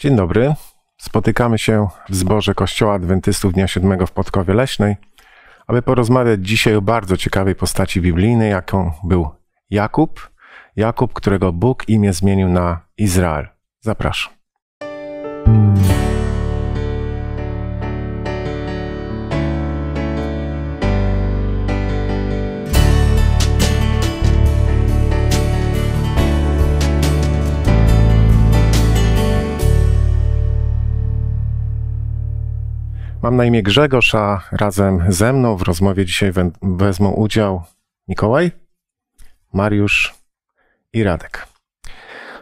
Dzień dobry. Spotykamy się w zborze Kościoła Adwentystów Dnia Siódmego w Podkowie Leśnej, aby porozmawiać dzisiaj o bardzo ciekawej postaci biblijnej, jaką był Jakub. Jakub, którego Bóg imię zmienił na Izrael. Zapraszam. Mam na imię Grzegorz, a razem ze mną w rozmowie dzisiaj wezmą udział Mikołaj, Mariusz i Radek.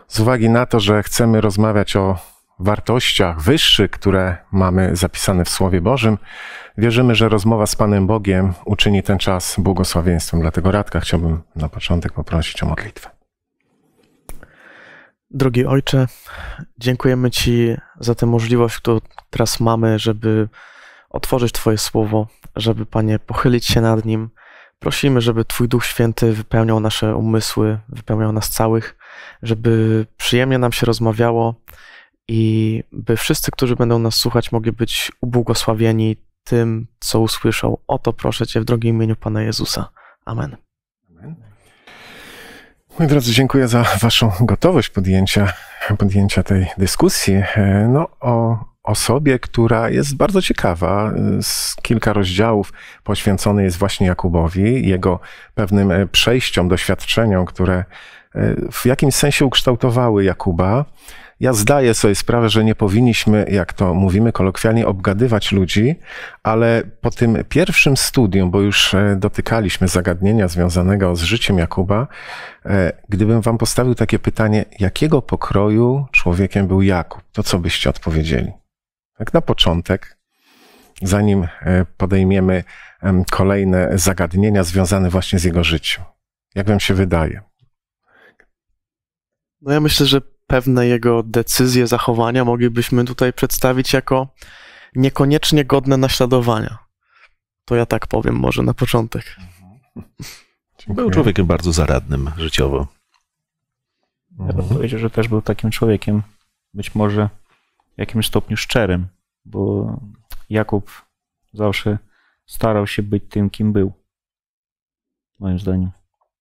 Z uwagi na to, że chcemy rozmawiać o wartościach wyższych, które mamy zapisane w Słowie Bożym, wierzymy, że rozmowa z Panem Bogiem uczyni ten czas błogosławieństwem. Dlatego Radka chciałbym na początek poprosić o modlitwę. Drogi Ojcze, dziękujemy Ci za tę możliwość, którą teraz mamy, żeby otworzyć Twoje słowo, żeby, Panie, pochylić się nad nim. Prosimy, żeby Twój Duch Święty wypełniał nasze umysły, wypełniał nas całych, żeby przyjemnie nam się rozmawiało i by wszyscy, którzy będą nas słuchać, mogli być ubłogosławieni tym, co usłyszał. O to proszę Cię w drogim imieniu Pana Jezusa. Amen. Amen. Moi drodzy, dziękuję za Waszą gotowość podjęcia, podjęcia tej dyskusji. E, no, o osobie, która jest bardzo ciekawa. Y, z kilka rozdziałów poświęcony jest właśnie Jakubowi, jego pewnym e, przejściom, doświadczeniom, które e, w jakimś sensie ukształtowały Jakuba. Ja zdaję sobie sprawę, że nie powinniśmy, jak to mówimy kolokwialnie, obgadywać ludzi, ale po tym pierwszym studium, bo już e, dotykaliśmy zagadnienia związanego z życiem Jakuba, gdybym wam postawił takie pytanie, jakiego pokroju człowiekiem był Jakub, to co byście odpowiedzieli? tak na początek, zanim e, podejmiemy kolejne zagadnienia związane właśnie z jego życiem? Jak wam się wydaje? No ja myślę, że pewne jego decyzje, zachowania moglibyśmy tutaj przedstawić jako niekoniecznie godne naśladowania. To ja tak powiem może na początek. Był człowiekiem bardzo zaradnym życiowo. Ja bym powiedział, że też był takim człowiekiem. Być może jakimś stopniu szczerym, bo Jakub zawsze starał się być tym, kim był. Moim zdaniem.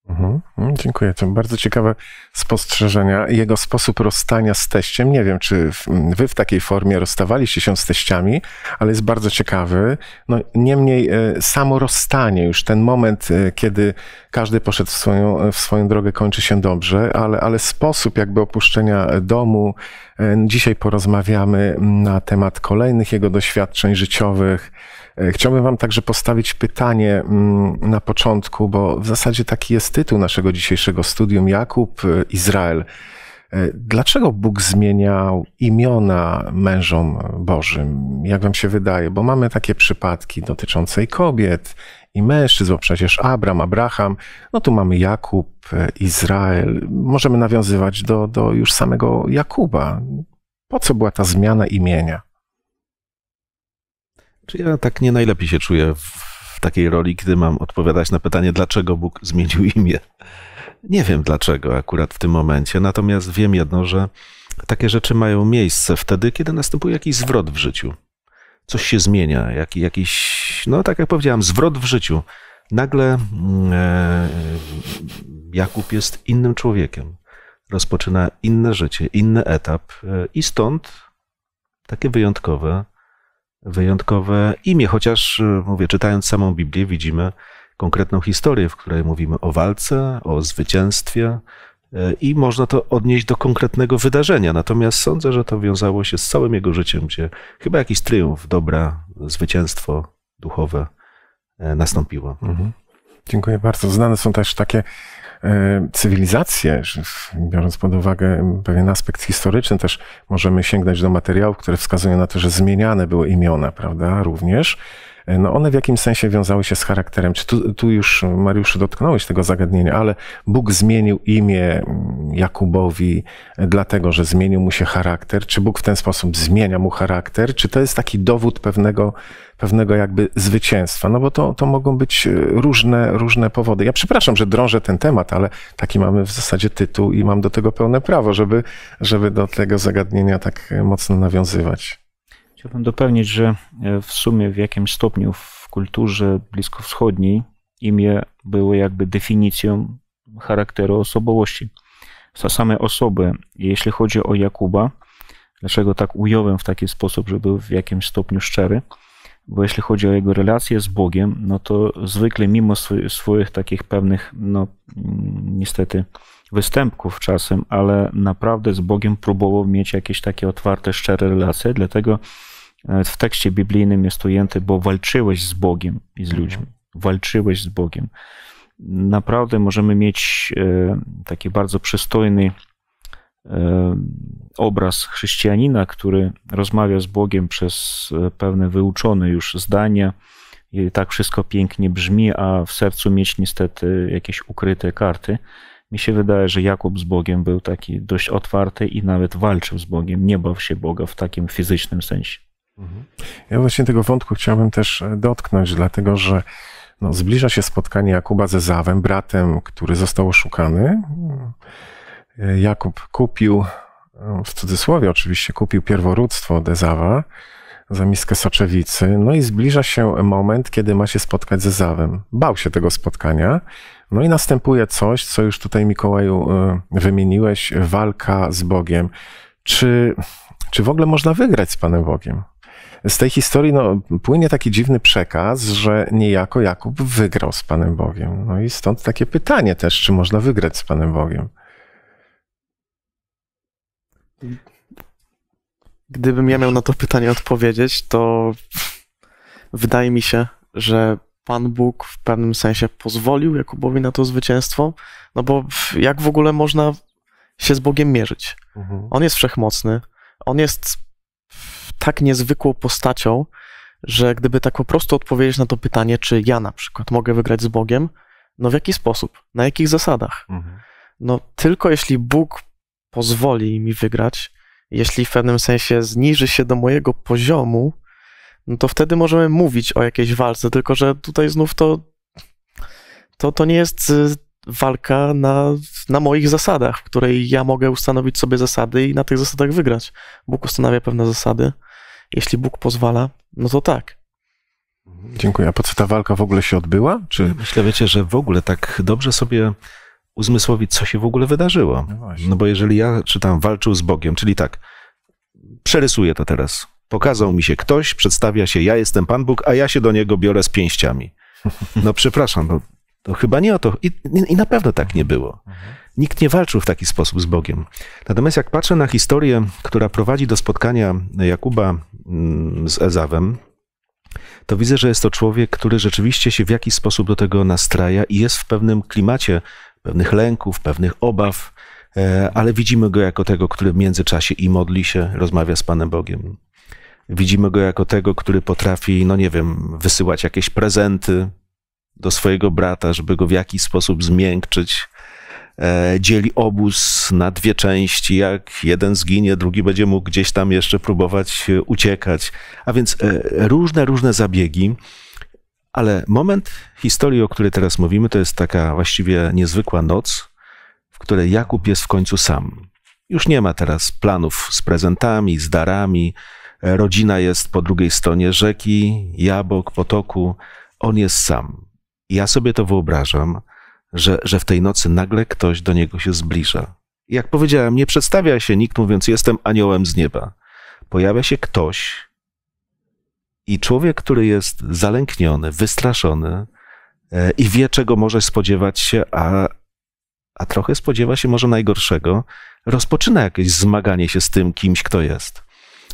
Mhm. Mm, dziękuję. To bardzo ciekawe spostrzeżenia. Jego sposób rozstania z teściem. Nie wiem, czy mm, wy w takiej formie rozstawaliście się z teściami, ale jest bardzo ciekawy. No, niemniej e, samo rozstanie, już ten moment, e, kiedy każdy poszedł w swoją, e, w swoją drogę, kończy się dobrze, ale, ale sposób jakby opuszczenia domu. Dzisiaj porozmawiamy mm, na temat kolejnych jego doświadczeń życiowych E, chciałbym Wam także postawić pytanie mm, na początku, bo w zasadzie taki jest tytuł naszego dzisiejszego studium: Jakub, e, Izrael. E, dlaczego Bóg zmieniał imiona mężom Bożym? Jak Wam się wydaje? Bo mamy takie przypadki dotyczące i kobiet, i mężczyzn, bo przecież Abram, Abraham, no tu mamy Jakub, Izrael. Możemy nawiązywać do, do już samego Jakuba. Po co była ta zmiana imienia? Czy ja tak nie najlepiej się czuję w takiej roli, gdy mam odpowiadać na pytanie, dlaczego Bóg zmienił imię? Nie wiem dlaczego akurat w tym momencie, natomiast wiem jedno, że takie rzeczy mają miejsce wtedy, kiedy następuje jakiś zwrot w życiu. Coś się zmienia, jak, jakiś, no tak jak powiedziałem, zwrot w życiu. Nagle mm, e, Jakub jest innym człowiekiem, rozpoczyna inne życie, inny etap, e, i stąd takie wyjątkowe wyjątkowe imię, chociaż y, mówię, czytając samą Biblię widzimy konkretną historię, w której mówimy o walce, o zwycięstwie y, i można to odnieść do konkretnego wydarzenia. Natomiast sądzę, że to wiązało się z całym jego życiem, gdzie chyba jakiś triumf, dobra, zwycięstwo duchowe y, nastąpiło. Mhm. Dziękuję bardzo. Znane są też takie E, cywilizację, biorąc pod uwagę pewien aspekt historyczny, też możemy sięgnąć do materiałów, które wskazują na to, że zmieniane były imiona, prawda, również no one w jakimś sensie wiązały się z charakterem. Czy tu, tu już, Mariuszu, dotknąłeś tego zagadnienia, ale Bóg zmienił imię mm, Jakubowi e, dlatego, że zmienił mu się charakter? Czy Bóg w ten sposób zmienia mu charakter? Czy to jest taki dowód pewnego, pewnego jakby zwycięstwa? No bo to, to mogą być e, różne, różne powody. Ja przepraszam, że drążę ten temat, ale taki mamy w zasadzie tytuł i mam do tego pełne prawo, żeby, żeby do tego zagadnienia tak e, mocno nawiązywać. Chciałbym dopełnić, że e, w sumie w jakimś stopniu w kulturze bliskowschodniej imię było jakby definicją charakteru osobowości. Są same osoby. Jeśli chodzi o Jakuba, dlaczego tak ująłem w taki sposób, że był w jakimś stopniu szczery? Bo jeśli chodzi o jego relacje z Bogiem, no to zwykle mimo swoich takich pewnych, no mm, niestety, występków czasem, ale naprawdę z Bogiem próbował mieć jakieś takie otwarte, szczere relacje, dlatego e, w tekście biblijnym jest ujęte, bo walczyłeś z Bogiem i z mhm. ludźmi. Walczyłeś z Bogiem. Naprawdę możemy mieć e, taki bardzo przystojny e, obraz chrześcijanina, który rozmawia z Bogiem przez pewne wyuczone już zdania. I tak wszystko pięknie brzmi, a w sercu mieć niestety jakieś ukryte karty. Mi się wydaje, że Jakub z Bogiem był taki dość otwarty i nawet walczył z Bogiem, nie bał się Boga w takim fizycznym sensie. Mhm. Ja właśnie tego wątku chciałbym też e, dotknąć, dlatego że no, zbliża się spotkanie Jakuba ze Zawem, bratem, który został oszukany. E, Jakub kupił, e, w cudzysłowie oczywiście, kupił pierworództwo Dezawa za miskę soczewicy. No i zbliża się moment, kiedy ma się spotkać ze Zawem. Bał się tego spotkania, no i następuje coś, co już tutaj Mikołaju e, wymieniłeś, walka z Bogiem. Czy, czy w ogóle można wygrać z Panem Bogiem? Z tej historii no, płynie taki dziwny przekaz, że niejako Jakub wygrał z Panem Bogiem. No i stąd takie pytanie też, czy można wygrać z Panem Bogiem? Gdybym ja miał na to pytanie odpowiedzieć, to wydaje mi się, że Pan Bóg w pewnym sensie pozwolił Jakubowi na to zwycięstwo, no bo jak w ogóle można się z Bogiem mierzyć? Mhm. On jest wszechmocny, on jest tak niezwykłą postacią, że gdyby tak po prostu odpowiedzieć na to pytanie, czy ja na przykład mogę wygrać z Bogiem, no w jaki sposób, na jakich zasadach? Mhm. No tylko jeśli Bóg pozwoli mi wygrać, jeśli w pewnym sensie zniży się do mojego poziomu, no to wtedy możemy mówić o jakiejś walce, tylko że tutaj znów to, to, to nie jest y, walka na, na moich zasadach, w której ja mogę ustanowić sobie zasady i na tych zasadach wygrać. Bóg ustanawia pewne zasady. Jeśli Bóg pozwala, no to tak. Dziękuję. A po co ta walka w ogóle się odbyła? Czy... Myślę, wiecie, że w ogóle tak dobrze sobie uzmysłowić, co się w ogóle wydarzyło. No, no bo jeżeli ja czytam walczył z Bogiem, czyli tak, przerysuję to teraz. Pokazał mi się ktoś, przedstawia się, ja jestem Pan Bóg, a ja się do niego biorę z pięściami. No przepraszam, no, to chyba nie o to. I, I, na pewno tak nie było. Nikt nie walczył w taki sposób z Bogiem. Natomiast jak patrzę na historię, która prowadzi do spotkania Jakuba mm, z Ezawem, to widzę, że jest to człowiek, który rzeczywiście się w jakiś sposób do tego nastraja i jest w pewnym klimacie pewnych lęków, pewnych obaw, e, ale widzimy go jako tego, który w międzyczasie i modli się, rozmawia z Panem Bogiem. Widzimy go jako tego, który potrafi, no nie wiem, wysyłać jakieś prezenty do swojego brata, żeby go w jakiś sposób zmiękczyć. E, dzieli obóz na dwie części. Jak jeden zginie, drugi będzie mógł gdzieś tam jeszcze próbować e, uciekać. A więc e, różne, różne zabiegi. Ale moment historii, o której teraz mówimy, to jest taka właściwie niezwykła noc, w której Jakub jest w końcu sam. Już nie ma teraz planów z prezentami, z darami, rodzina jest po drugiej stronie rzeki, jabłok, potoku, on jest sam. Ja sobie to wyobrażam, że, że w tej nocy nagle ktoś do niego się zbliża. Jak powiedziałem, nie przedstawia się nikt mówiąc, jestem aniołem z nieba. Pojawia się ktoś i człowiek, który jest zalękniony, wystraszony e, i wie, czego może spodziewać się, a, a trochę spodziewa się może najgorszego, rozpoczyna jakieś zmaganie się z tym kimś, kto jest.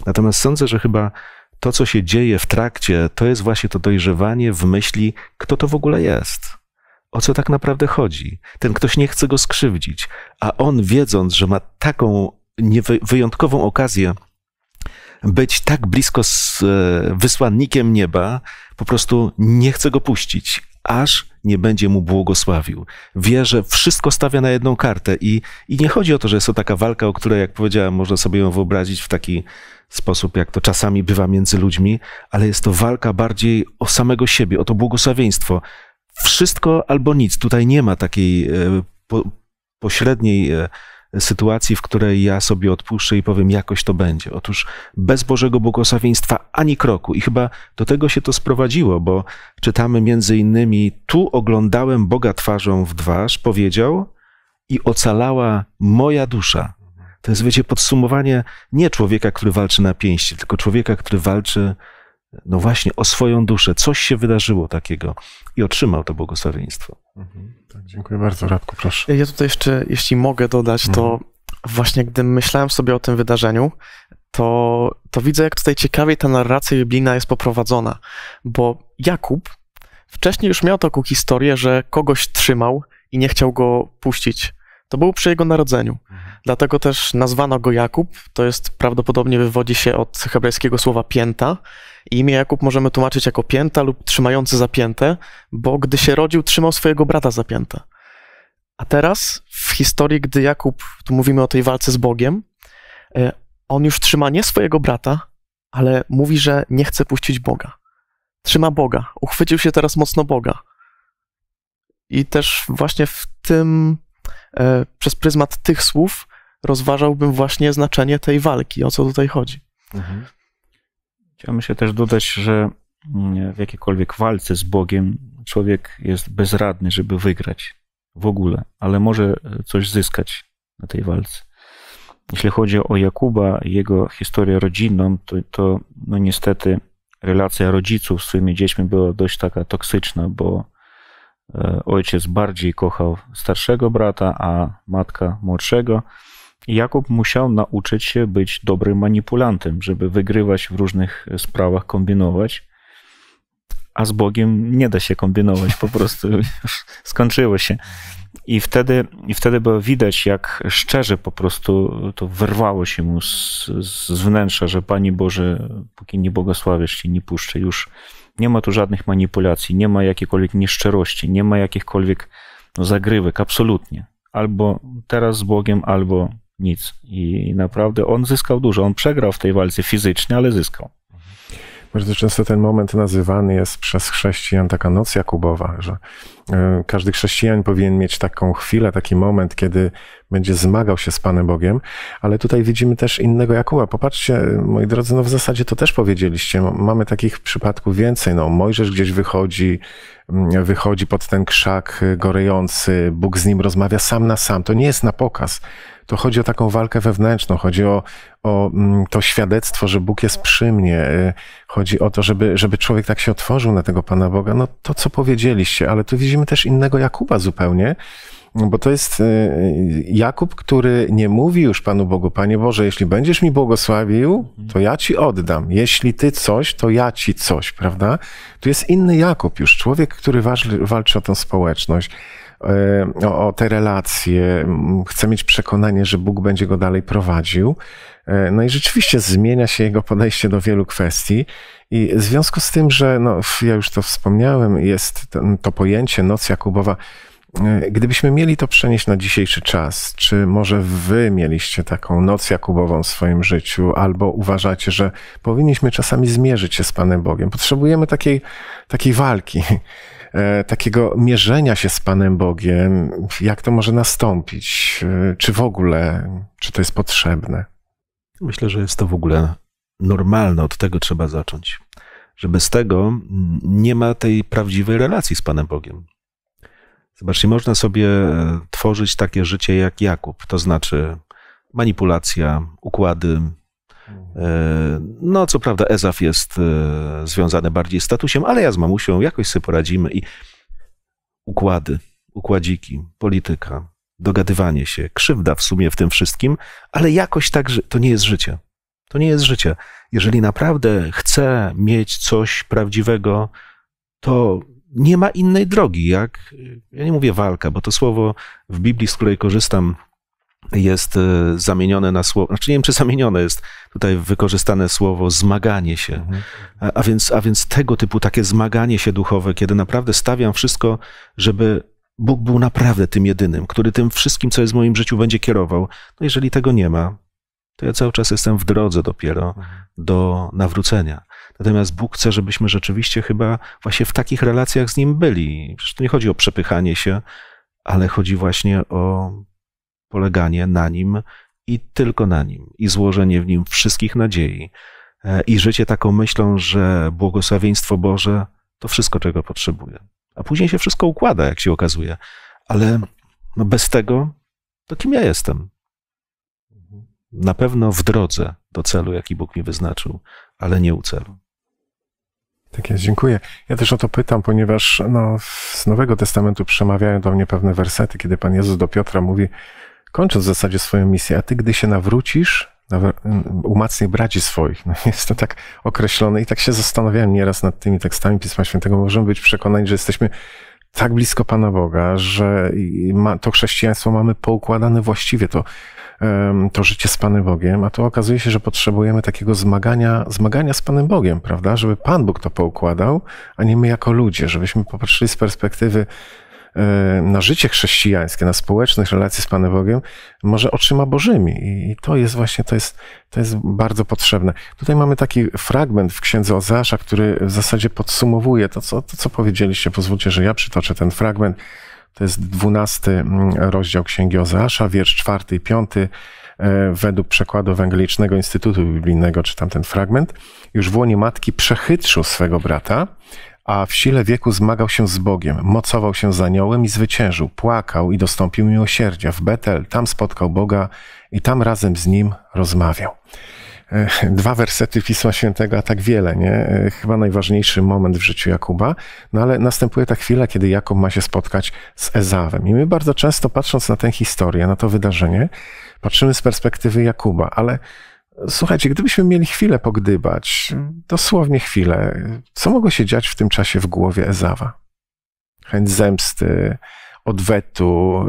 Natomiast sądzę, że chyba to, co się dzieje w trakcie, to jest właśnie to dojrzewanie w myśli, kto to w ogóle jest. O co tak naprawdę chodzi? Ten ktoś nie chce go skrzywdzić, a on, wiedząc, że ma taką wyjątkową okazję być tak blisko z e, wysłannikiem nieba, po prostu nie chce go puścić aż nie będzie mu błogosławił. Wie, że wszystko stawia na jedną kartę i, i nie chodzi o to, że jest to taka walka, o której, jak powiedziałem, można sobie ją wyobrazić w taki sposób, jak to czasami bywa między ludźmi, ale jest to walka bardziej o samego siebie, o to błogosławieństwo. Wszystko albo nic. Tutaj nie ma takiej e, po, pośredniej e, sytuacji, w której ja sobie odpuszczę i powiem, jakoś to będzie. Otóż bez Bożego błogosławieństwa ani kroku. I chyba do tego się to sprowadziło, bo czytamy między innymi, tu oglądałem Boga twarzą w twarz, powiedział i ocalała moja dusza. To jest, wiecie, podsumowanie nie człowieka, który walczy na pięści, tylko człowieka, który walczy, no właśnie, o swoją duszę. Coś się wydarzyło takiego i otrzymał to błogosławieństwo. Mhm. tak, dziękuję bardzo, Radku, proszę. Ja tutaj jeszcze, jeśli mogę dodać, to mhm. właśnie gdy myślałem sobie o tym wydarzeniu, to, to widzę, jak tutaj ciekawie ta narracja biblijna jest poprowadzona, bo Jakub wcześniej już miał taką historię, że kogoś trzymał i nie chciał go puścić. To był przy jego narodzeniu. Mhm. Dlatego też nazwano go Jakub. To jest prawdopodobnie wywodzi się od hebrajskiego słowa pięta. I imię Jakub możemy tłumaczyć jako pięta lub trzymający zapięte, bo gdy się rodził, trzymał swojego brata zapięte. A teraz w historii, gdy Jakub, tu mówimy o tej walce z Bogiem, e, on już trzyma nie swojego brata, ale mówi, że nie chce puścić Boga. Trzyma Boga. Uchwycił się teraz mocno Boga. I też właśnie w tym E, przez pryzmat tych słów rozważałbym właśnie znaczenie tej walki, o co tutaj chodzi. Mhm. Chciałbym się też dodać, że mm, w jakiejkolwiek walce z Bogiem człowiek jest bezradny, żeby wygrać w ogóle, ale może e, coś zyskać na tej walce. Jeśli chodzi o Jakuba i jego historię rodzinną, to, to no niestety relacja rodziców z swoimi dziećmi była dość taka toksyczna, bo E, ojciec bardziej kochał starszego brata, a matka młodszego. Jakub musiał nauczyć się być dobrym manipulantem, żeby wygrywać w różnych sprawach, kombinować. A z Bogiem nie da się kombinować, po prostu skończyło się. I wtedy, I wtedy było widać, jak szczerze po prostu to wyrwało się mu z, z wnętrza, że Panie Boże, póki nie błogosławiasz się, nie puszczę już nie ma tu żadnych manipulacji, nie ma jakiejkolwiek nieszczerości, nie ma jakichkolwiek no, zagrywek, absolutnie. Albo teraz z Bogiem, albo nic. I naprawdę on zyskał dużo. On przegrał w tej walce fizycznie, ale zyskał. Bardzo często ten moment nazywany jest przez chrześcijan taka noc Jakubowa, że e, każdy chrześcijan powinien mieć taką chwilę, taki moment, kiedy będzie zmagał się z Panem Bogiem, ale tutaj widzimy też innego Jakuba. Popatrzcie, moi drodzy, no w zasadzie to też powiedzieliście, mamy takich przypadków więcej. No, Mojżesz gdzieś wychodzi, wychodzi pod ten krzak e, gorejący, Bóg z nim rozmawia sam na sam. To nie jest na pokaz to chodzi o taką walkę wewnętrzną, chodzi o, o mm, to świadectwo, że Bóg jest przy mnie. Y, chodzi o to, żeby, żeby człowiek tak się otworzył na tego Pana Boga. No to, co powiedzieliście, ale tu widzimy też innego Jakuba zupełnie, bo to jest y, y, Jakub, który nie mówi już Panu Bogu, Panie Boże, jeśli będziesz mi błogosławił, mhm. to ja Ci oddam. Jeśli Ty coś, to ja Ci coś, prawda? Tu jest inny Jakub już, człowiek, który walczy, o tę społeczność. E, o, o te relacje, chce mieć przekonanie, że Bóg będzie go dalej prowadził. E, no i rzeczywiście zmienia się jego podejście do wielu kwestii. I w związku z tym, że no, ja już to wspomniałem, jest to pojęcie noc Jakubowa. E, gdybyśmy mieli to przenieść na dzisiejszy czas, czy może wy mieliście taką noc Jakubową w swoim życiu, albo uważacie, że powinniśmy czasami zmierzyć się z Panem Bogiem? Potrzebujemy takiej, takiej walki, E, takiego mierzenia się z Panem Bogiem, jak to może nastąpić? E, czy w ogóle, czy to jest potrzebne? Myślę, że jest to w ogóle normalne, od tego trzeba zacząć. Że bez tego nie ma tej prawdziwej relacji z Panem Bogiem. Zobaczcie, można sobie e, tworzyć takie życie jak Jakub, to znaczy manipulacja, układy, E, no, co prawda, Ezaf jest e, związany bardziej z statusem, ale ja z mamusią jakoś sobie poradzimy i układy, układziki, polityka, dogadywanie się, krzywda w sumie w tym wszystkim, ale jakoś tak, to nie jest życie. To nie jest życie. Jeżeli naprawdę chcę mieć coś prawdziwego, to nie ma innej drogi, jak, ja nie mówię walka, bo to słowo w Biblii, z której korzystam, jest e, zamienione na słowo, znaczy nie wiem, czy zamienione jest tutaj wykorzystane słowo zmaganie się. Mhm. A, a, więc, a więc tego typu takie zmaganie się duchowe, kiedy naprawdę stawiam wszystko, żeby Bóg był naprawdę tym jedynym, który tym wszystkim, co jest w moim życiu, będzie kierował. No jeżeli tego nie ma, to ja cały czas jestem w drodze dopiero mhm. do nawrócenia. Natomiast Bóg chce, żebyśmy rzeczywiście chyba właśnie w takich relacjach z Nim byli. Przecież nie chodzi o przepychanie się, ale chodzi właśnie o poleganie na nim i tylko na nim, i złożenie w nim wszystkich nadziei, e, i życie taką myślą, że błogosławieństwo Boże to wszystko, czego potrzebuję. A później się wszystko układa, jak się okazuje, ale no bez tego to kim ja jestem? Na pewno w drodze do celu, jaki Bóg mi wyznaczył, ale nie u celu. Tak jest, dziękuję. Ja też o to pytam, ponieważ no, z Nowego Testamentu przemawiają do mnie pewne wersety, kiedy Pan Jezus do Piotra mówi, kończąc w zasadzie swoją misję, a ty gdy się nawrócisz, umacnij braci swoich. No jest to tak określone i tak się zastanawiałem nieraz nad tymi tekstami Pisma Świętego. Możemy być przekonani, że jesteśmy tak blisko Pana Boga, że ma, to chrześcijaństwo mamy poukładane właściwie to, to życie z Panem Bogiem, a to okazuje się, że potrzebujemy takiego zmagania, zmagania z Panem Bogiem, prawda? Żeby Pan Bóg to poukładał, a nie my jako ludzie, żebyśmy popatrzyli z perspektywy E, na życie chrześcijańskie, na społecznych relacje z Panem Bogiem, może oczyma Bożymi. I to jest właśnie, to jest, to jest bardzo potrzebne. Tutaj mamy taki fragment w księdze Ozasza, który w zasadzie podsumowuje to, co, to, co powiedzieliście. Pozwólcie, że ja przytoczę ten fragment. To jest dwunasty mm, rozdział księgi Ozasza, wiersz czwarty i piąty e, według przekładu Ewangelicznego Instytutu Biblijnego, czytam ten fragment, już w łonie matki przechytrzył swego brata, a w sile wieku zmagał się z Bogiem, mocował się z aniołem i zwyciężył, płakał i dostąpił miłosierdzia. W Betel tam spotkał Boga i tam razem z nim rozmawiał. Dwa wersety Pisma Świętego, a tak wiele, nie? Chyba najważniejszy moment w życiu Jakuba, no ale następuje ta chwila, kiedy Jakub ma się spotkać z Ezawem. I my bardzo często patrząc na tę historię, na to wydarzenie, patrzymy z perspektywy Jakuba, ale Słuchajcie, gdybyśmy mieli chwilę pogdybać, mm. dosłownie chwilę, co mogło się dziać w tym czasie w głowie Ezawa? Chęć zemsty, odwetu,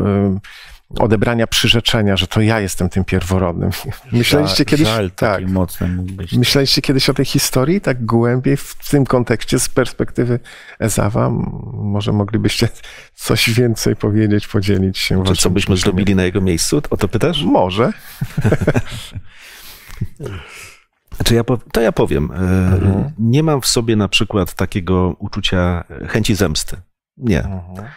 odebrania przyrzeczenia, że to ja jestem tym pierworodnym. Myśleliście kiedyś, żal tak, myśleliście kiedyś o tej historii tak głębiej w tym kontekście z perspektywy Ezawa? Może moglibyście coś więcej powiedzieć, podzielić się. Czy co byśmy zrobili na jego miejscu? O to pytasz? Może. Czy znaczy ja, to ja powiem. E, mhm. Nie mam w sobie na przykład takiego uczucia chęci zemsty. Nie. Mhm.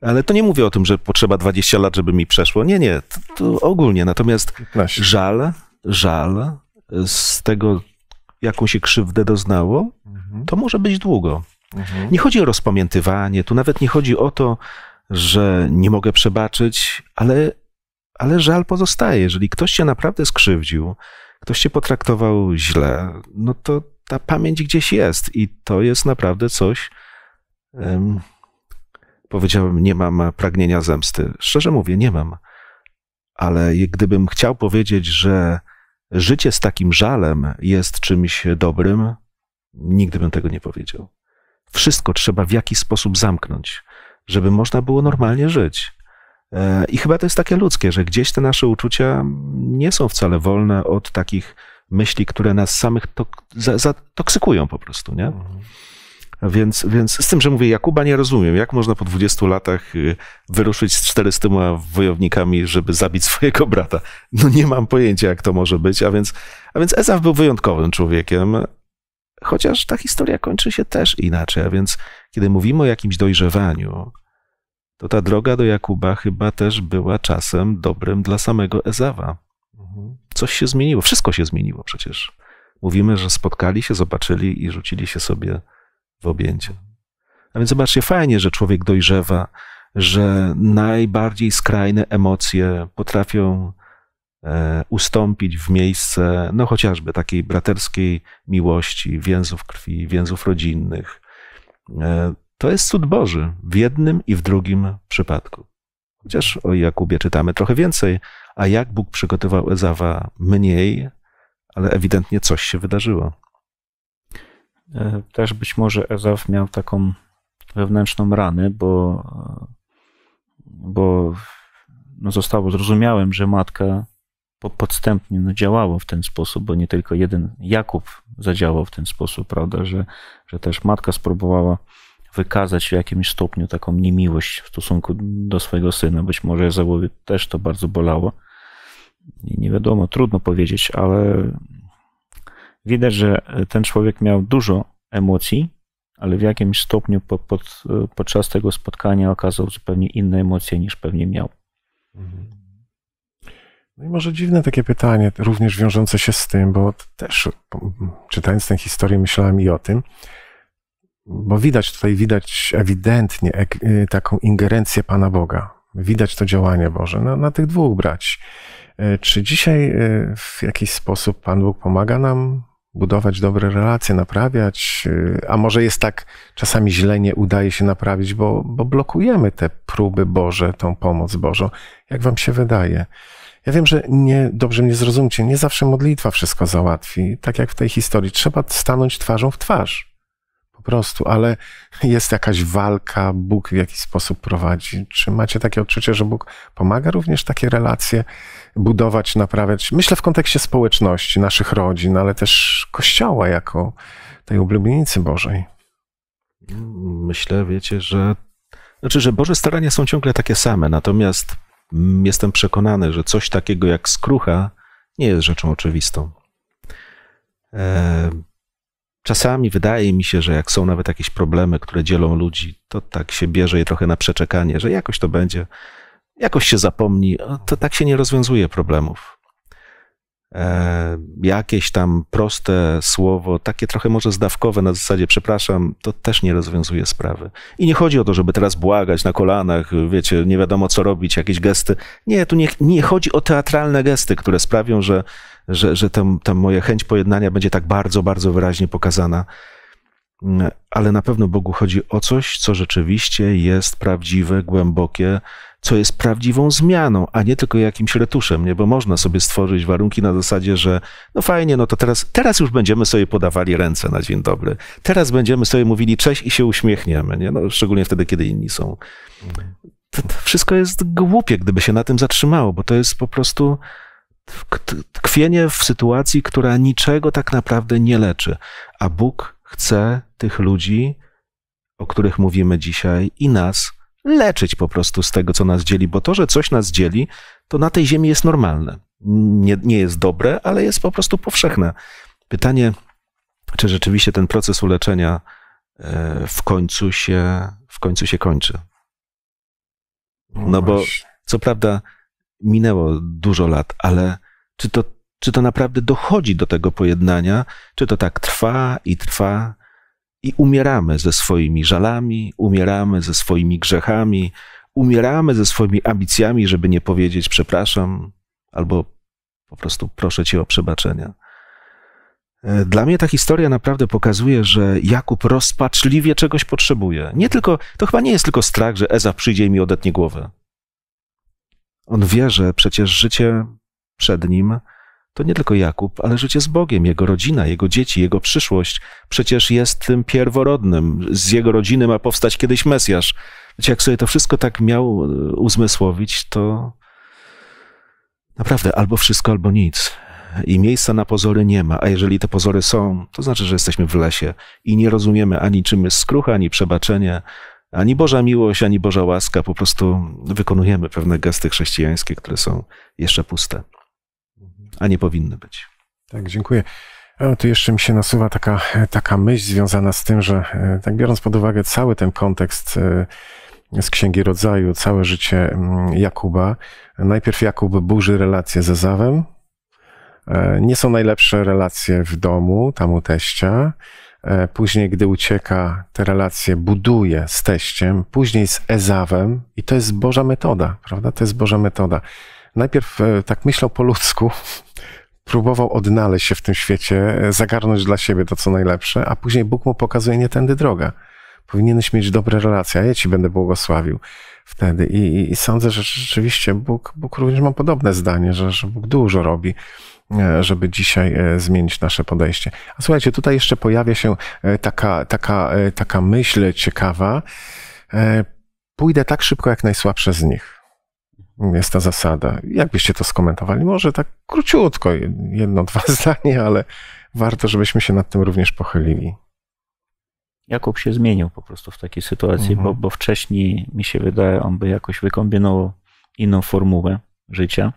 Ale to nie mówię o tym, że potrzeba 20 lat, żeby mi przeszło. Nie, nie. To, to ogólnie. Natomiast no żal, żal z tego, jaką się krzywdę doznało, mhm. to może być długo. Mhm. Nie chodzi o rozpamiętywanie, tu nawet nie chodzi o to, że nie mogę przebaczyć, ale, ale żal pozostaje. Jeżeli ktoś cię naprawdę skrzywdził, ktoś cię potraktował źle, no to ta pamięć gdzieś jest i to jest naprawdę coś. Um, nie mam pragnienia zemsty. Szczerze mówię, nie mam. Ale gdybym chciał powiedzieć, że życie z takim żalem jest czymś dobrym, nigdy bym tego nie powiedział. Wszystko trzeba w jakiś sposób zamknąć, żeby można było normalnie żyć. I chyba to jest takie ludzkie, że gdzieś te nasze uczucia nie są wcale wolne od takich myśli, które nas samych tok, zatoksykują po prostu, nie? Mhm. Więc, więc z tym, że mówię, Jakuba nie rozumiem, jak można po 20 latach y, wyruszyć z 400 wojownikami, żeby zabić swojego brata. No nie mam pojęcia, jak to może być, a więc, a więc Ezaf był wyjątkowym człowiekiem, chociaż ta historia kończy się też inaczej, a więc kiedy mówimy o jakimś dojrzewaniu, to ta droga do Jakuba chyba też była czasem dobrym dla samego Ezawa. Mhm. Coś się zmieniło, wszystko się zmieniło przecież. Mówimy, że spotkali się, zobaczyli i rzucili się sobie w objęcie. A więc zobaczcie, fajnie, że człowiek dojrzewa, że najbardziej skrajne emocje potrafią e, ustąpić w miejsce, no chociażby takiej braterskiej miłości, więzów krwi, więzów rodzinnych, e, to jest cud Boży w jednym i w drugim przypadku. Chociaż o Jakubie czytamy trochę więcej, a jak Bóg przygotował Ezawa mniej, ale ewidentnie coś się wydarzyło. E, też być może Ezaw miał taką wewnętrzną ranę, bo, bo no zostało zrozumiałem, że matka podstępnie no, działała w ten sposób, bo nie tylko jeden Jakub zadziałał w ten sposób, prawda, że, że też matka spróbowała wykazać w jakimś stopniu taką niemiłość w stosunku do swojego syna. Być może Ezałowi też to bardzo bolało. I nie wiadomo, trudno powiedzieć, ale widać, że ten człowiek miał dużo emocji, ale w jakimś stopniu pod, podczas tego spotkania okazał zupełnie inne emocje niż pewnie miał. Mhm. No i może dziwne takie pytanie, również wiążące się z tym, bo też mm, czytając tę historię myślałem i o tym, bo widać tutaj, widać ewidentnie y, taką ingerencję Pana Boga. Widać to działanie Boże na, na tych dwóch braci. Y, czy dzisiaj y, w jakiś sposób Pan Bóg pomaga nam budować dobre relacje, naprawiać? A może jest tak, czasami źle nie udaje się naprawić, bo, bo blokujemy te próby Boże, tą pomoc Bożą. Jak Wam się wydaje? Ja wiem, że nie, dobrze mnie zrozumcie, nie zawsze modlitwa wszystko załatwi. Tak jak w tej historii, trzeba stanąć twarzą w twarz po prostu, ale jest jakaś walka, Bóg w jakiś sposób prowadzi. Czy macie takie odczucie, że Bóg pomaga również takie relacje budować, naprawiać? Myślę w kontekście społeczności, naszych rodzin, ale też Kościoła jako tej ulubienicy Bożej. Myślę, wiecie, że znaczy, że Boże starania są ciągle takie same, natomiast jestem przekonany, że coś takiego jak skrucha nie jest rzeczą oczywistą. E, Czasami wydaje mi się, że jak są nawet jakieś problemy, które dzielą ludzi, to tak się bierze je trochę na przeczekanie, że jakoś to będzie, jakoś się zapomni. To tak się nie rozwiązuje problemów. E, jakieś tam proste słowo, takie trochę może zdawkowe na zasadzie przepraszam, to też nie rozwiązuje sprawy. I nie chodzi o to, żeby teraz błagać na kolanach, wiecie, nie wiadomo co robić, jakieś gesty. Nie, tu nie, nie chodzi o teatralne gesty, które sprawią, że że, że tam, tam moja chęć pojednania będzie tak bardzo, bardzo wyraźnie pokazana. Mm, ale na pewno Bogu chodzi o coś, co rzeczywiście jest prawdziwe, głębokie, co jest prawdziwą zmianą, a nie tylko jakimś retuszem, nie? bo można sobie stworzyć warunki na zasadzie, że no fajnie, no to teraz, teraz już będziemy sobie podawali ręce na dzień dobry. Teraz będziemy sobie mówili cześć i się uśmiechniemy, nie? No, szczególnie wtedy, kiedy inni są. Mhm. To, to wszystko jest głupie, gdyby się na tym zatrzymało, bo to jest po prostu tkwienie w sytuacji, która niczego tak naprawdę nie leczy, a Bóg chce tych ludzi, o których mówimy dzisiaj, i nas leczyć po prostu z tego, co nas dzieli, bo to, że coś nas dzieli, to na tej ziemi jest normalne. Nie, nie jest dobre, ale jest po prostu powszechne. Pytanie, czy rzeczywiście ten proces uleczenia e, w końcu się, w końcu się kończy. No, no bo co prawda minęło dużo lat, ale czy to, czy to naprawdę dochodzi do tego pojednania, czy to tak trwa i trwa i umieramy ze swoimi żalami, umieramy ze swoimi grzechami, umieramy ze swoimi ambicjami, żeby nie powiedzieć przepraszam albo po prostu proszę cię o przebaczenie. E, dla mnie ta historia naprawdę pokazuje, że Jakub rozpaczliwie czegoś potrzebuje. Nie tylko, to chyba nie jest tylko strach, że Eza przyjdzie i mi odetnie głowę. On wie, że przecież życie przed nim to nie tylko Jakub, ale życie z Bogiem, jego rodzina, jego dzieci, jego przyszłość. Przecież jest tym pierworodnym. Z jego rodziny ma powstać kiedyś Mesjasz. Wiecie, jak sobie to wszystko tak miał e, uzmysłowić, to naprawdę albo wszystko, albo nic. I miejsca na pozory nie ma, a jeżeli te pozory są, to znaczy, że jesteśmy w lesie i nie rozumiemy ani czym jest skrucha, ani przebaczenie, ani Boża miłość, ani Boża łaska, po prostu wykonujemy pewne gesty chrześcijańskie, które są jeszcze puste, a nie powinny być. Tak, dziękuję. E, tu jeszcze mi się nasuwa taka, e, taka myśl związana z tym, że e, tak biorąc pod uwagę cały ten kontekst z Księgi Rodzaju, całe życie mm, Jakuba, najpierw Jakub burzy relacje ze Zawem, nie są najlepsze relacje w domu, tam u teścia. E, później, gdy ucieka, te relacje buduje z teściem, później z Ezawem i to jest Boża metoda, prawda? To jest Boża metoda. Najpierw e, tak myślał po ludzku, próbował odnaleźć się w tym świecie, e, zagarnąć dla siebie to, co najlepsze, a później Bóg mu pokazuje nie tędy droga. Powinieneś mieć dobre relacje, a ja ci będę błogosławił wtedy. I, i, i sądzę, że rzeczywiście Bóg, Bóg również ma podobne zdanie, że, że Bóg dużo robi E, żeby dzisiaj e, zmienić nasze podejście. A słuchajcie, tutaj jeszcze pojawia się e, taka, taka, taka myśl ciekawa. Pójdę tak szybko, jak najsłabsze z nich. Jest ta zasada. Jakbyście to skomentowali? Może tak króciutko, jedno, dwa zdanie, ale warto, żebyśmy się nad tym również pochylili. Jakub się zmienił po prostu w takiej sytuacji, mhm. bo, bo wcześniej mi się wydaje, on by jakoś wykombinował inną formułę życia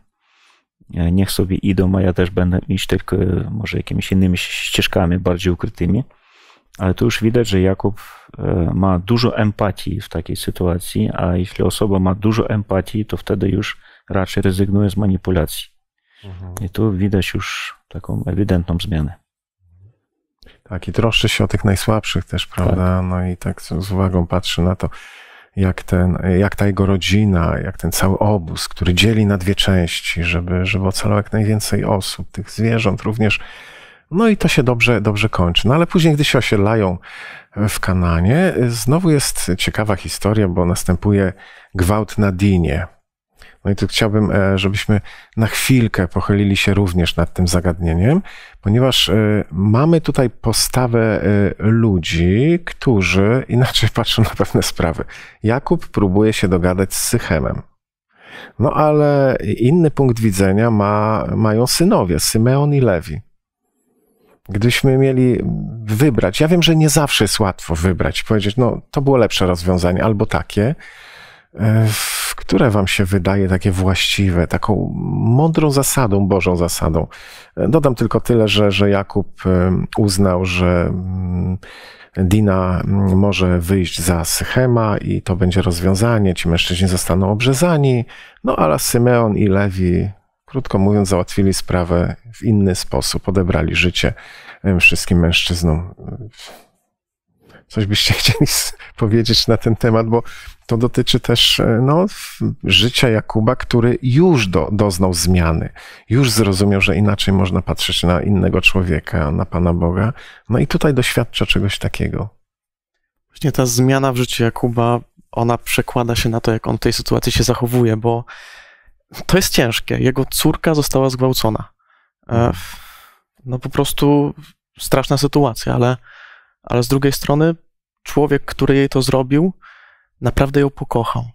E, niech sobie idą, a ja też będę iść tylko e, może jakimiś innymi ścieżkami bardziej ukrytymi. Ale tu już widać, że Jakub e, ma dużo empatii w takiej sytuacji, a jeśli osoba ma dużo empatii, to wtedy już raczej rezygnuje z manipulacji. Mhm. I tu widać już taką ewidentną zmianę. Tak, i troszczy się o tych najsłabszych też, prawda? Tak. No i tak z uwagą patrzy na to jak, ten, jak ta jego rodzina, jak ten cały obóz, który dzieli na dwie części, żeby, żeby ocalał jak najwięcej osób, tych zwierząt również. No i to się dobrze, dobrze kończy. No ale później, gdy się osiedlają w Kananie, znowu jest ciekawa historia, bo następuje gwałt na Dinie. No i tu chciałbym, e, żebyśmy na chwilkę pochylili się również nad tym zagadnieniem, ponieważ e, mamy tutaj postawę e, ludzi, którzy inaczej patrzą na pewne sprawy. Jakub próbuje się dogadać z Sychemem. No ale inny punkt widzenia ma, mają synowie, Symeon i Lewi. Gdyśmy mieli wybrać, ja wiem, że nie zawsze jest łatwo wybrać, powiedzieć, no to było lepsze rozwiązanie albo takie, E, które wam się wydaje takie właściwe, taką mądrą zasadą, Bożą zasadą. E, dodam tylko tyle, że, że Jakub uznał, że mm, Dina mm, może wyjść za Sychema i to będzie rozwiązanie. Ci mężczyźni zostaną obrzezani. No ale Symeon i Lewi, krótko mówiąc, załatwili sprawę w inny sposób. Odebrali życie wszystkim mężczyznom coś byście chcieli powiedzieć na ten temat, bo to dotyczy też e, no, życia Jakuba, który już do, doznał zmiany, już zrozumiał, że inaczej można patrzeć na innego człowieka, na Pana Boga. No i tutaj doświadcza czegoś takiego. Właśnie ta zmiana w życiu Jakuba, ona przekłada się na to, jak on w tej sytuacji się zachowuje, bo to jest ciężkie. Jego córka została zgwałcona. E, mhm. No po prostu straszna sytuacja, ale, ale z drugiej strony człowiek, który jej to zrobił, naprawdę ją pokochał.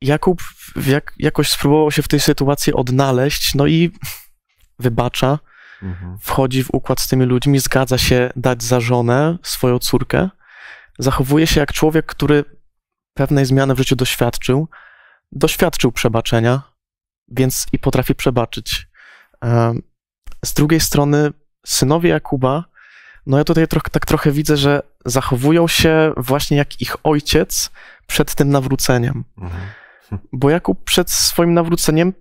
Jakub jak, jakoś spróbował się w tej sytuacji odnaleźć, no i wybacza, mhm. wchodzi w układ z tymi ludźmi, zgadza się dać za żonę swoją córkę, zachowuje się jak człowiek, który pewnej zmiany w życiu doświadczył, doświadczył przebaczenia, więc i potrafi przebaczyć. Z drugiej strony, synowie Jakuba, no ja tutaj trochę, tak trochę widzę, że zachowują się właśnie jak ich ojciec przed tym nawróceniem. Mhm. Bo Jakub przed swoim nawróceniem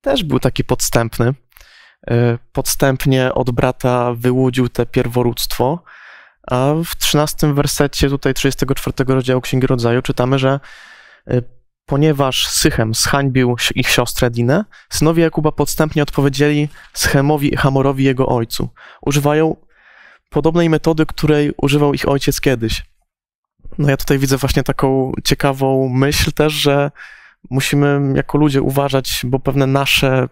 też był taki podstępny. Y, podstępnie od brata wyłudził te pierworództwo, a w 13 wersecie tutaj 34 rozdziału Księgi Rodzaju czytamy, że y, ponieważ Sychem zhańbił ich siostrę Dinę, synowie Jakuba podstępnie odpowiedzieli Sychemowi i Hamorowi jego ojcu. Używają podobnej metody, której używał ich ojciec kiedyś. No ja tutaj widzę właśnie taką ciekawą myśl też, że musimy jako ludzie uważać, bo pewne nasze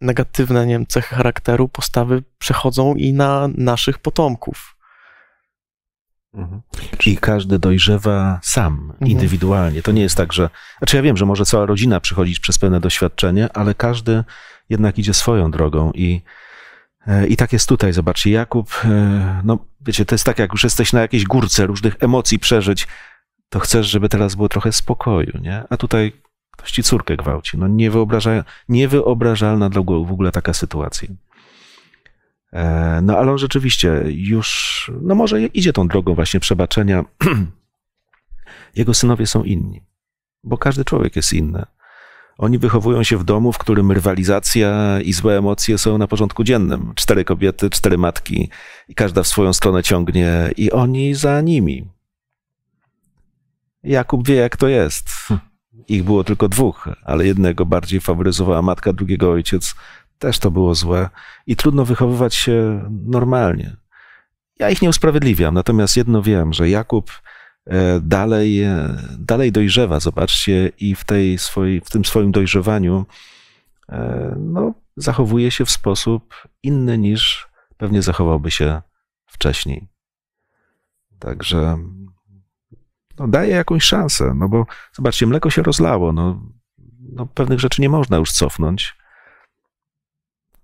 negatywne nie wiem, cechy charakteru, postawy przechodzą i na naszych potomków. Mhm. Czyli każdy dojrzewa sam, mhm. indywidualnie. To nie jest tak, że. Znaczy, ja wiem, że może cała rodzina przechodzić przez pewne doświadczenie, ale każdy jednak idzie swoją drogą i E, I tak jest tutaj, zobaczcie, Jakub, e, no wiecie, to jest tak, jak już jesteś na jakiejś górce różnych emocji przeżyć, to chcesz, żeby teraz było trochę spokoju, nie? A tutaj ktoś ci córkę gwałci. No niewyobrażalna, niewyobrażalna dla w ogóle taka sytuacja. E, no ale on rzeczywiście już, no może idzie tą drogą właśnie przebaczenia. Jego synowie są inni, bo każdy człowiek jest inny. Oni wychowują się w domu, w którym rywalizacja i złe emocje są na porządku dziennym. Cztery kobiety, cztery matki, i każda w swoją stronę ciągnie, i oni za nimi. Jakub wie, jak to jest. Ich było tylko dwóch, ale jednego bardziej faworyzowała matka, drugiego ojciec. Też to było złe i trudno wychowywać się normalnie. Ja ich nie usprawiedliwiam, natomiast jedno wiem, że Jakub E, dalej, e, dalej dojrzewa, zobaczcie, i w, tej swojej, w tym swoim dojrzewaniu e, no, zachowuje się w sposób inny niż pewnie zachowałby się wcześniej. Także no, daje jakąś szansę, no bo zobaczcie, mleko się rozlało, no, no, pewnych rzeczy nie można już cofnąć.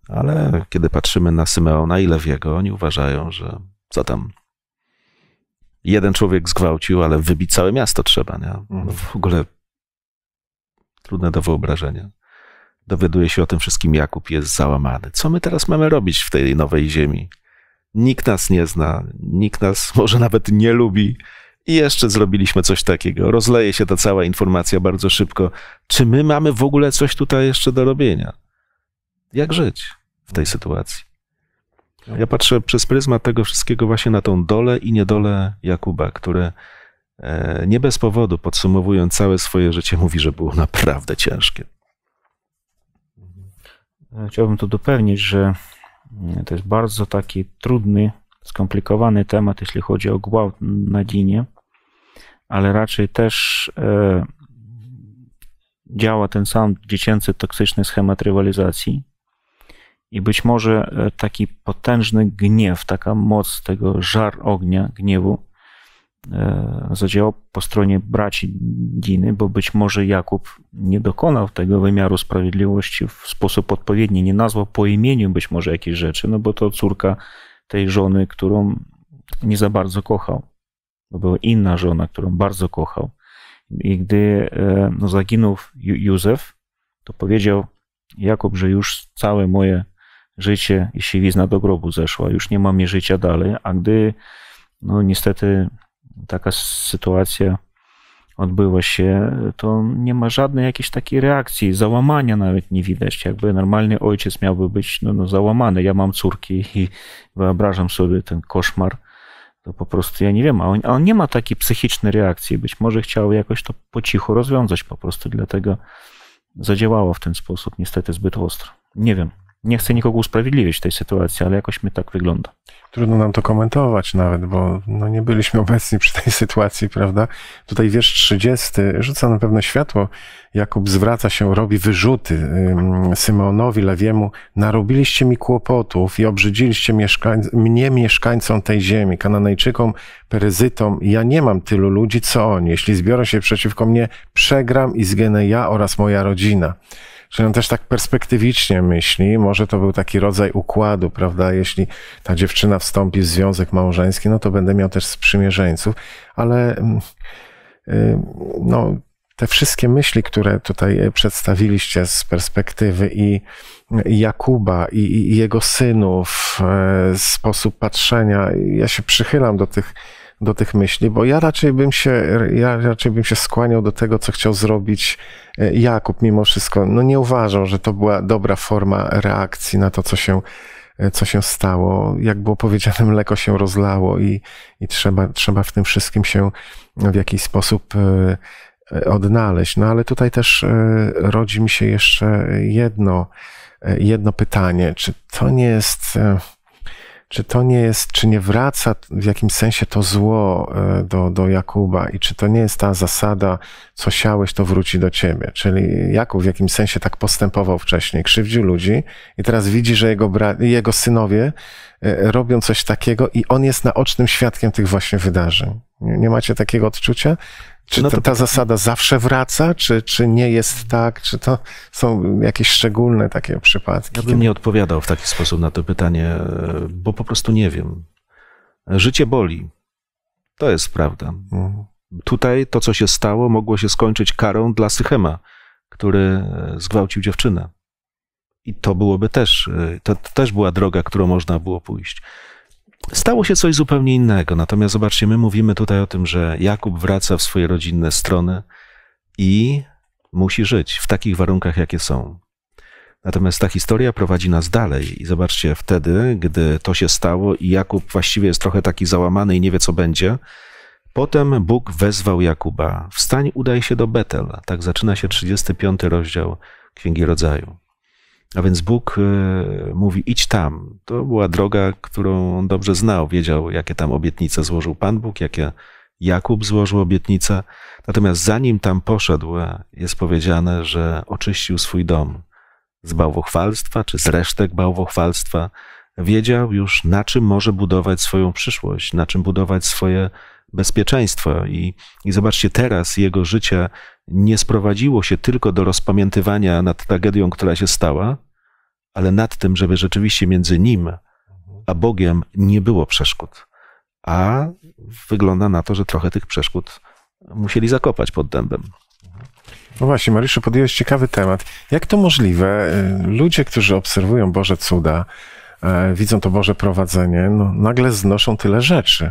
Ale kiedy patrzymy na Symeona i Lewiego, oni uważają, że co tam, jeden człowiek zgwałcił, ale wybić całe miasto trzeba, nie? No w ogóle trudne do wyobrażenia. Dowiaduje się o tym wszystkim Jakub jest załamany. Co my teraz mamy robić w tej nowej ziemi? Nikt nas nie zna, nikt nas może nawet nie lubi. I jeszcze zrobiliśmy coś takiego. Rozleje się ta cała informacja bardzo szybko. Czy my mamy w ogóle coś tutaj jeszcze do robienia? Jak żyć w tej sytuacji? Ja patrzę przez pryzmat tego wszystkiego właśnie na tą dolę i niedolę Jakuba, który e, nie bez powodu, podsumowując całe swoje życie, mówi, że było naprawdę ciężkie. Mhm. E, chciałbym tu dopewnić, że mm, to jest bardzo taki trudny, skomplikowany temat, jeśli chodzi o gwałt na Dinie, ale raczej też e, działa ten sam dziecięcy toksyczny schemat rywalizacji, i być może e, taki potężny gniew, taka moc tego żar ognia, gniewu, e, zadziałał po stronie braci Diny, bo być może Jakub nie dokonał tego wymiaru sprawiedliwości w sposób odpowiedni, nie nazwał po imieniu być może jakiejś rzeczy, no bo to córka tej żony, którą nie za bardzo kochał. To była inna żona, którą bardzo kochał. I gdy e, no, zaginął Józef, to powiedział Jakub, że już całe moje życie i siwizna do grobu zeszła, już nie mam jej życia dalej, a gdy no niestety taka sytuacja odbyła się, to nie ma żadnej jakiejś takiej reakcji, załamania nawet nie widać. Jakby normalny ojciec miałby być no, no, załamany. Ja mam córki i wyobrażam sobie ten koszmar. To po prostu ja nie wiem, a on, a on nie ma takiej psychicznej reakcji. Być może chciał jakoś to po cichu rozwiązać po prostu, dlatego zadziałało w ten sposób niestety zbyt ostro. Nie wiem nie chcę nikogo usprawiedliwić tej sytuacji, ale jakoś mi tak wygląda. Trudno nam to komentować nawet, bo no nie byliśmy obecni przy tej sytuacji, prawda? Tutaj wiersz 30 rzuca na pewne światło. Jakub zwraca się, robi wyrzuty Symeonowi, Lewiemu. Narobiliście mi kłopotów i obrzydziliście mnie mieszkańcom tej ziemi, Kananejczykom, Peryzytom. Ja nie mam tylu ludzi, co oni. Jeśli zbiorą się przeciwko mnie, przegram i zginę ja oraz moja rodzina że on też tak perspektywicznie myśli. Może to był taki rodzaj układu, prawda? Jeśli ta dziewczyna wstąpi w związek małżeński, no to będę miał też sprzymierzeńców, ale mm, y, no, te wszystkie myśli, które tutaj e, przedstawiliście z perspektywy i Jakuba, i, i jego synów, e, sposób patrzenia, ja się przychylam do tych do tych myśli, bo ja raczej bym się, ja raczej bym się skłaniał do tego, co chciał zrobić e, Jakub mimo wszystko. No nie uważał, że to była dobra forma reakcji na to, co się, e, co się stało. Jak było powiedziane, mleko się rozlało i, i trzeba, trzeba w tym wszystkim się w jakiś sposób e, odnaleźć. No ale tutaj też rodzi mi się jeszcze jedno, jedno pytanie. Czy to nie jest czy to nie jest, czy nie wraca w jakimś sensie to zło e, do, do Jakuba i czy to nie jest ta zasada, co siałeś, to wróci do ciebie? Czyli Jakub w jakimś sensie tak postępował wcześniej, krzywdził ludzi i teraz widzi, że jego, bra- jego synowie e, robią coś takiego i on jest naocznym świadkiem tych właśnie wydarzeń. Nie, nie macie takiego odczucia? Czy no to, ta zasada zawsze wraca, czy, czy nie jest tak? Czy to są jakieś szczególne takie przypadki? Ja bym nie odpowiadał w taki sposób na to pytanie, bo po prostu nie wiem. Życie boli. To jest prawda. Mhm. Tutaj to, co się stało, mogło się skończyć karą dla Sychema, który e, zgwałcił dziewczynę. I to byłoby też, e, to też była droga, którą można było pójść stało się coś zupełnie innego. Natomiast zobaczcie, my mówimy tutaj o tym, że Jakub wraca w swoje rodzinne strony i musi żyć w takich warunkach, jakie są. Natomiast ta historia prowadzi nas dalej i zobaczcie, wtedy, gdy to się stało i Jakub właściwie jest trochę taki załamany i nie wie, co będzie, potem Bóg wezwał Jakuba. Wstań, udaj się do Betel. Tak zaczyna się 35 rozdział Księgi Rodzaju. A więc Bóg e, mówi: idź tam. To była droga, którą on dobrze znał. Wiedział, jakie tam obietnice złożył Pan Bóg, jakie Jakub złożył obietnice. Natomiast zanim tam poszedł, e, jest powiedziane, że oczyścił swój dom z bałwochwalstwa czy z resztek bałwochwalstwa. Wiedział już, na czym może budować swoją przyszłość, na czym budować swoje bezpieczeństwo. I, I zobaczcie, teraz jego życie nie sprowadziło się tylko do rozpamiętywania nad tragedią, która się stała, ale nad tym, żeby rzeczywiście między nim a Bogiem nie było przeszkód. A wygląda na to, że trochę tych przeszkód musieli zakopać pod dębem. No właśnie, Mariuszu, podjąłeś ciekawy temat. Jak to możliwe? Y, ludzie, którzy obserwują Boże cuda, y, widzą to Boże prowadzenie, no, nagle znoszą tyle rzeczy.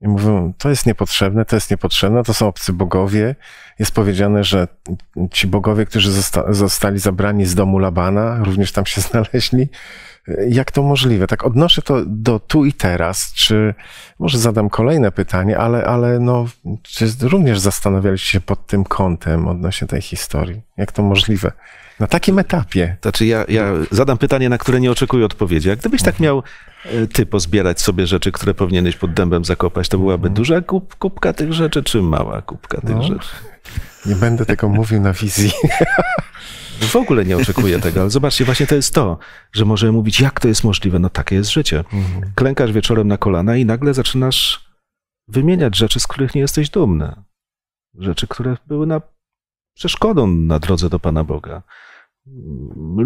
I mówią, to jest niepotrzebne, to jest niepotrzebne, to są obcy bogowie. Jest powiedziane, że ci bogowie, którzy zosta zostali zabrani z domu Labana, również tam się znaleźli. Jak to możliwe? Tak odnoszę to do tu i teraz, czy może zadam kolejne pytanie, ale, ale no, czy również zastanawialiście się pod tym kątem odnośnie tej historii? Jak to możliwe? Na takim etapie. Znaczy, ja, ja zadam pytanie, na które nie oczekuję odpowiedzi. A gdybyś tak mhm. miał e, ty pozbierać sobie rzeczy, które powinieneś pod dębem zakopać, to byłaby mhm. duża kup, kubka tych rzeczy, czy mała kubka tych no. rzeczy? Nie będę tego mówił na wizji. W ogóle nie oczekuję tego, ale zobaczcie, właśnie to jest to, że możemy mówić, jak to jest możliwe. No takie jest życie. Mhm. Klękasz wieczorem na kolana i nagle zaczynasz wymieniać rzeczy, z których nie jesteś dumny. Rzeczy, które były na przeszkodą na drodze do Pana Boga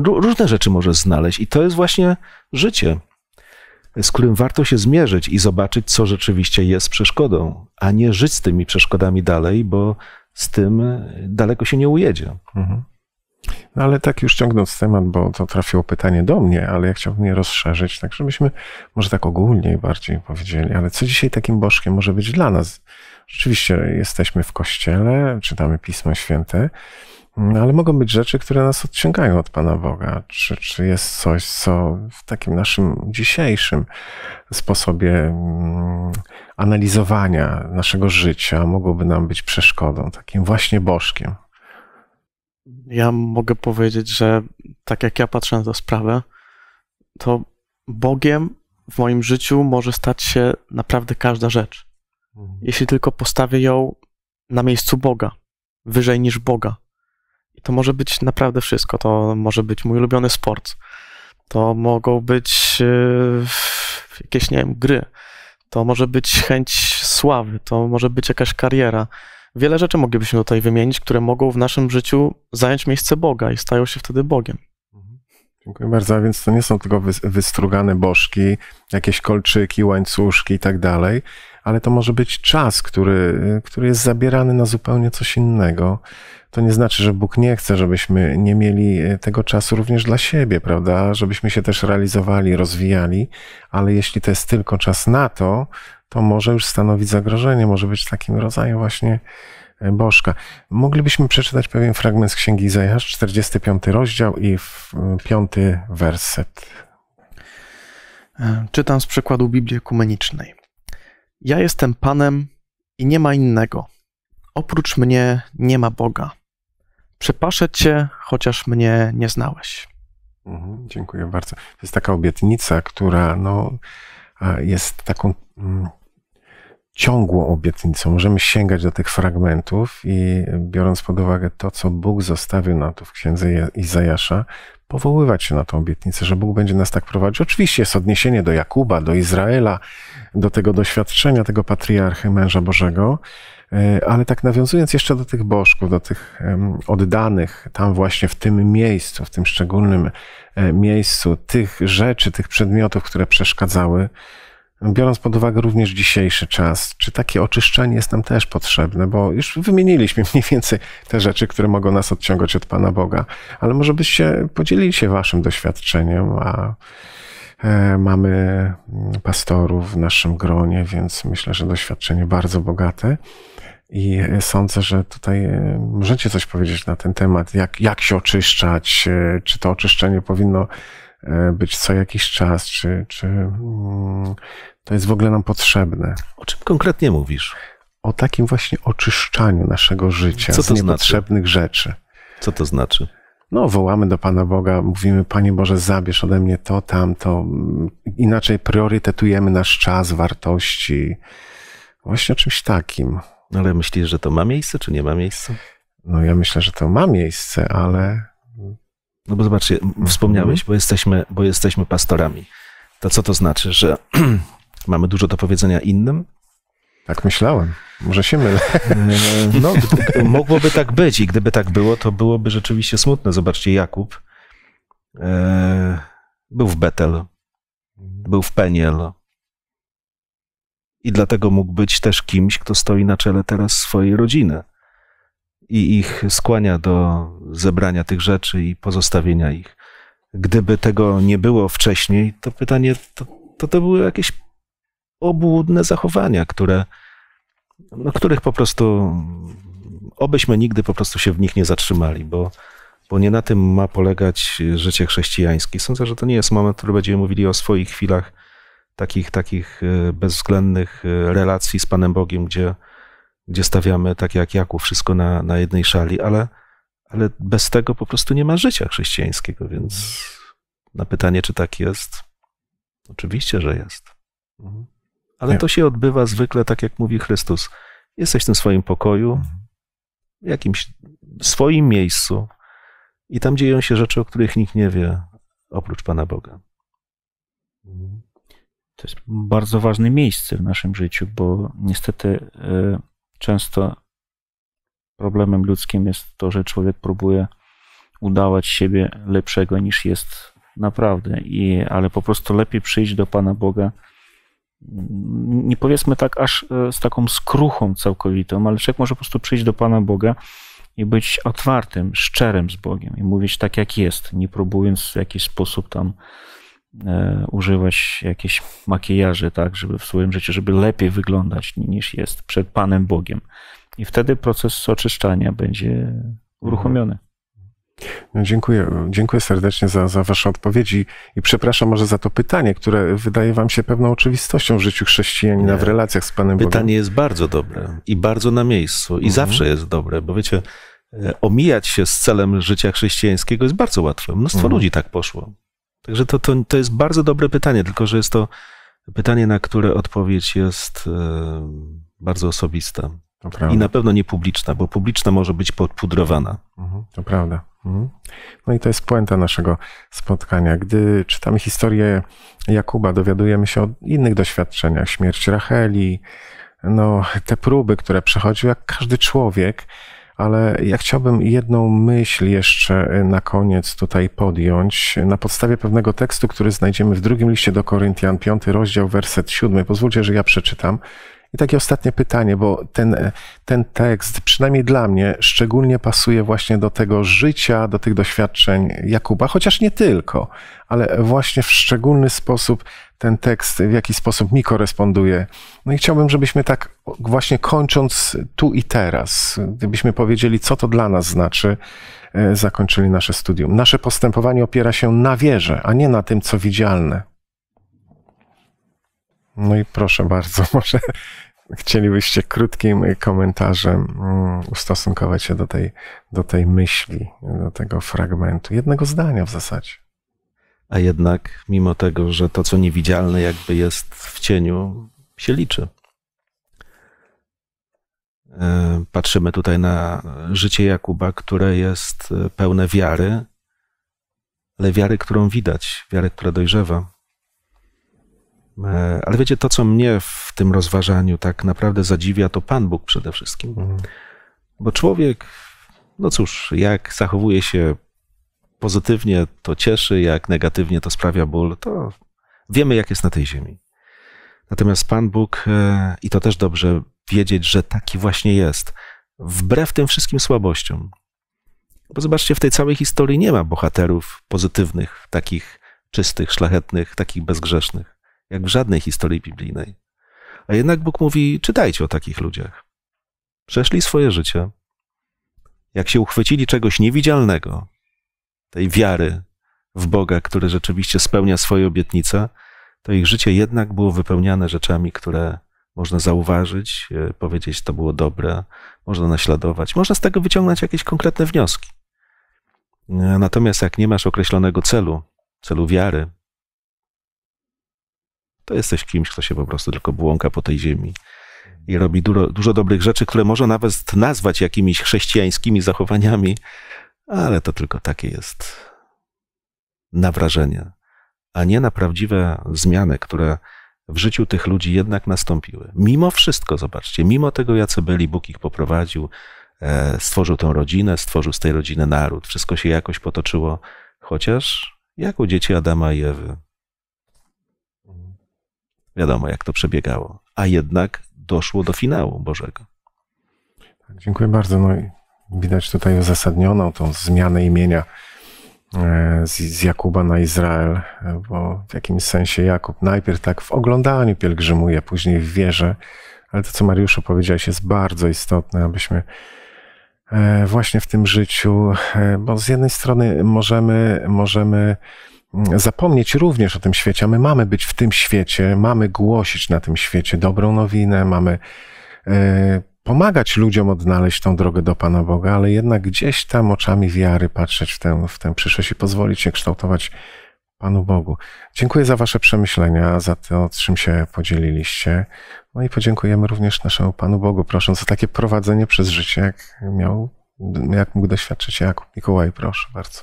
różne rzeczy możesz znaleźć. I to jest właśnie życie, z którym warto się zmierzyć i zobaczyć, co rzeczywiście jest przeszkodą, a nie żyć z tymi przeszkodami dalej, bo z tym daleko się nie ujedzie. Mhm. No ale tak już ciągnąc temat, bo to trafiło pytanie do mnie, ale ja chciałbym je rozszerzyć, tak żebyśmy może tak ogólniej bardziej powiedzieli, ale co dzisiaj takim bożkiem może być dla nas? Rzeczywiście jesteśmy w kościele, czytamy Pismo Święte, no, ale mogą być rzeczy, które nas odciągają od Pana Boga. Czy, czy jest coś, co w takim naszym dzisiejszym sposobie mm, analizowania naszego życia mogłoby nam być przeszkodą, takim właśnie bożkiem? Ja mogę powiedzieć, że tak jak ja patrzę na tę sprawę, to Bogiem w moim życiu może stać się naprawdę każda rzecz. Mhm. Jeśli tylko postawię ją na miejscu Boga, wyżej niż Boga to może być naprawdę wszystko. To może być mój ulubiony sport. To mogą być e, jakieś, nie wiem, gry. To może być chęć sławy. To może być jakaś kariera. Wiele rzeczy moglibyśmy tutaj wymienić, które mogą w naszym życiu zająć miejsce Boga i stają się wtedy Bogiem. Mhm. Dziękuję bardzo. A więc to nie są tylko wystrugane bożki, jakieś kolczyki, łańcuszki i tak dalej, ale to może być czas, który, który jest zabierany na zupełnie coś innego to nie znaczy, że Bóg nie chce, żebyśmy nie mieli e, tego czasu również dla siebie, prawda? Żebyśmy się też realizowali, rozwijali, ale jeśli to jest tylko czas na to, to może już stanowić zagrożenie, może być takim rodzajem właśnie e, bożka. Moglibyśmy przeczytać pewien fragment z Księgi Izajasz, 45 rozdział i 5 e, werset. Czytam z przykładu Biblii Ekumenicznej. Ja jestem Panem i nie ma innego. Oprócz mnie nie ma Boga. Przepaszę cię, chociaż mnie nie znałeś. Mhm, dziękuję bardzo. To jest taka obietnica, która no, jest taką mm, ciągłą obietnicą. Możemy sięgać do tych fragmentów i biorąc pod uwagę to, co Bóg zostawił nam tu w księdze Izajasza, powoływać się na tą obietnicę, że Bóg będzie nas tak prowadził. Oczywiście jest odniesienie do Jakuba, do Izraela, do tego doświadczenia tego patriarchy, męża Bożego, E, ale tak nawiązując jeszcze do tych bożków, do tych oddanych tam właśnie w tym miejscu, w tym szczególnym e, miejscu, tych rzeczy, tych przedmiotów, które przeszkadzały, biorąc pod uwagę również dzisiejszy czas, czy takie oczyszczenie jest nam też potrzebne, bo już wymieniliśmy mniej więcej te rzeczy, które mogą nas odciągać od Pana Boga, ale może byście podzielili się Waszym doświadczeniem, a E, mamy mm, pastorów w naszym gronie, więc myślę, że doświadczenie bardzo bogate. I e, sądzę, że tutaj e, możecie coś powiedzieć na ten temat, jak, jak się oczyszczać, czy to oczyszczenie powinno być co jakiś czas, czy, czy mm, to jest w ogóle nam potrzebne. O czym konkretnie mówisz? O takim właśnie oczyszczaniu naszego życia Co to z znaczy? niepotrzebnych znaczy? rzeczy. Co to znaczy? No, wołamy do Pana Boga, mówimy, Panie Boże, zabierz ode mnie to, tamto. Inaczej priorytetujemy nasz czas, wartości. Właśnie o czymś takim. Ale myślisz, że to ma miejsce, czy nie ma miejsca? No, ja myślę, że to ma miejsce, ale. No bo zobaczcie, mhm. wspomniałeś, mhm. bo, jesteśmy, bo jesteśmy pastorami. To co to znaczy, że mamy dużo do powiedzenia innym, tak myślałem. Może się mylę. No, mogłoby tak być i gdyby tak było, to byłoby rzeczywiście smutne. Zobaczcie, Jakub e, był w Betel, był w Peniel i dlatego mógł być też kimś, kto stoi na czele teraz swojej rodziny i ich skłania do zebrania tych rzeczy i pozostawienia ich. Gdyby tego nie było wcześniej, to pytanie, to, to, to były jakieś obłudne zachowania, które, no, których po prostu obyśmy nigdy po prostu się w nich nie zatrzymali, bo, bo nie na tym ma polegać życie chrześcijańskie. Sądzę, że to nie jest moment, w którym będziemy mówili o swoich chwilach takich, takich e, bezwzględnych e, relacji z Panem Bogiem, gdzie, gdzie stawiamy, tak jak Jaku, wszystko na, na jednej szali, ale, ale bez tego po prostu nie ma życia chrześcijańskiego, więc na pytanie, czy tak jest, oczywiście, że jest. Mhm. Ale to się odbywa zwykle tak, jak mówi Chrystus. Jesteś w tym swoim pokoju, mhm. w jakimś swoim miejscu i tam dzieją się rzeczy, o których nikt nie wie, oprócz Pana Boga. To jest bardzo ważne miejsce w naszym życiu, bo niestety e, często problemem ludzkim jest to, że człowiek próbuje udawać siebie lepszego niż jest naprawdę, I, ale po prostu lepiej przyjść do Pana Boga nie powiedzmy tak aż e, z taką skruchą całkowitą, ale człowiek może po prostu przyjść do Pana Boga i być otwartym, szczerym z Bogiem i mówić tak, jak jest, nie próbując w jakiś sposób tam e, używać jakichś makijaży, tak, żeby w swoim życiu, żeby lepiej wyglądać niż jest przed Panem Bogiem. I wtedy proces oczyszczania będzie uruchomiony. No, dziękuję, dziękuję serdecznie za, za Wasze odpowiedzi i przepraszam może za to pytanie, które wydaje Wam się pewną oczywistością w życiu chrześcijanina, Nie. w relacjach z Panem Pytanie Bogiem. jest bardzo dobre i bardzo na miejscu i mhm. zawsze jest dobre, bo wiecie, e, omijać się z celem życia chrześcijańskiego jest bardzo łatwe. Mnóstwo mhm. ludzi tak poszło. Także to, to, to jest bardzo dobre pytanie, tylko że jest to pytanie, na które odpowiedź jest e, bardzo osobista. I na pewno nie publiczna, bo publiczna może być podpudrowana. Mhm, to prawda. Mhm. No i to jest puenta naszego spotkania. Gdy czytamy historię Jakuba, dowiadujemy się o innych doświadczeniach, śmierć Racheli, no, te próby, które przechodził jak każdy człowiek, ale ja chciałbym jedną myśl jeszcze na koniec tutaj podjąć na podstawie pewnego tekstu, który znajdziemy w drugim liście do Koryntian, piąty rozdział, werset siódmy. Pozwólcie, że ja przeczytam i takie ostatnie pytanie, bo ten, ten tekst, przynajmniej dla mnie, szczególnie pasuje właśnie do tego życia, do tych doświadczeń Jakuba, chociaż nie tylko, ale właśnie w szczególny sposób ten tekst w jakiś sposób mi koresponduje. No i chciałbym, żebyśmy tak właśnie kończąc tu i teraz, gdybyśmy powiedzieli, co to dla nas znaczy, e, zakończyli nasze studium. Nasze postępowanie opiera się na wierze, a nie na tym, co widzialne. No i proszę bardzo, może chcielibyście krótkim komentarzem mm, ustosunkować się do tej, do tej myśli, do tego fragmentu, jednego zdania w zasadzie. A jednak, mimo tego, że to, co niewidzialne, jakby jest w cieniu, się liczy. E, patrzymy tutaj na życie Jakuba, które jest pełne wiary, ale wiary, którą widać, wiary, która dojrzewa. E, ale wiecie, to co mnie w tym rozważaniu tak naprawdę zadziwia, to Pan Bóg przede wszystkim. Mhm. Bo człowiek, no cóż, jak zachowuje się pozytywnie, to cieszy, jak negatywnie, to sprawia ból, to wiemy, jak jest na tej ziemi. Natomiast Pan Bóg, e, i to też dobrze wiedzieć, że taki właśnie jest, wbrew tym wszystkim słabościom. Bo zobaczcie, w tej całej historii nie ma bohaterów pozytywnych, takich czystych, szlachetnych, takich bezgrzesznych jak w żadnej historii biblijnej. A jednak Bóg mówi: czytajcie o takich ludziach. Przeszli swoje życie. Jak się uchwycili czegoś niewidzialnego, tej wiary w Boga, który rzeczywiście spełnia swoje obietnice, to ich życie jednak było wypełniane rzeczami, które można zauważyć, e, powiedzieć, to było dobre, można naśladować, można z tego wyciągnąć jakieś konkretne wnioski. E, natomiast jak nie masz określonego celu, celu wiary, to jesteś kimś, kto się po prostu tylko błąka po tej ziemi i robi dużo, dużo dobrych rzeczy, które można nawet nazwać jakimiś chrześcijańskimi zachowaniami, ale to tylko takie jest na wrażenie, a nie na prawdziwe zmiany, które w życiu tych ludzi jednak nastąpiły. Mimo wszystko, zobaczcie, mimo tego, jacy byli, Bóg ich poprowadził, e, stworzył tę rodzinę, stworzył z tej rodziny naród, wszystko się jakoś potoczyło, chociaż jak u dzieci Adama i Ewy, Wiadomo, jak to przebiegało. A jednak doszło do finału Bożego. Dziękuję bardzo. No widać tutaj uzasadnioną tą zmianę imienia e, z, z Jakuba na Izrael, e, bo w jakimś sensie Jakub najpierw tak w oglądaniu pielgrzymuje, później w wierze, ale to, co Mariuszu powiedziałeś, jest bardzo istotne, abyśmy e, właśnie w tym życiu, bo z jednej strony możemy, możemy zapomnieć również o tym świecie, a my mamy być w tym świecie, mamy głosić na tym świecie dobrą nowinę, mamy e, pomagać ludziom odnaleźć tą drogę do Pana Boga, ale jednak gdzieś tam oczami wiary patrzeć w tę, w tę przyszłość i pozwolić się kształtować Panu Bogu. Dziękuję za Wasze przemyślenia, za to, czym się podzieliliście. No i podziękujemy również naszemu Panu Bogu, prosząc o takie prowadzenie przez życie, jak miał, jak mógł doświadczyć Jakub. Mikołaj, proszę bardzo.